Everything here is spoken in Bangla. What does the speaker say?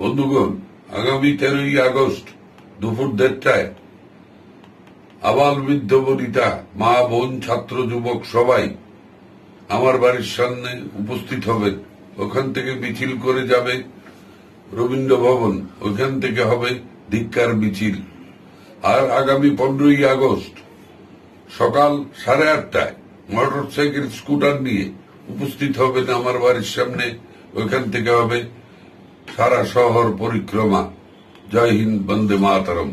বন্ধুগণ আগামী তেরোই আগস্ট দুপুর দেড়টায় আবাল বৃদ্ধ বনিতা মা বোন ছাত্র যুবক সবাই আমার বাড়ির সামনে উপস্থিত হবে ওখান থেকে মিছিল করে যাবে রবীন্দ্র ভবন ওখান থেকে হবে ধিক্কার মিছিল আর আগামী পনেরোই আগস্ট সকাল সাড়ে আটটায় মোটরসাইকেল স্কুটার নিয়ে উপস্থিত হবেন আমার বাড়ির সামনে ওখান থেকে হবে সারা শহর পরিক্রমা জয় হিন্দ বন্দে মাতরম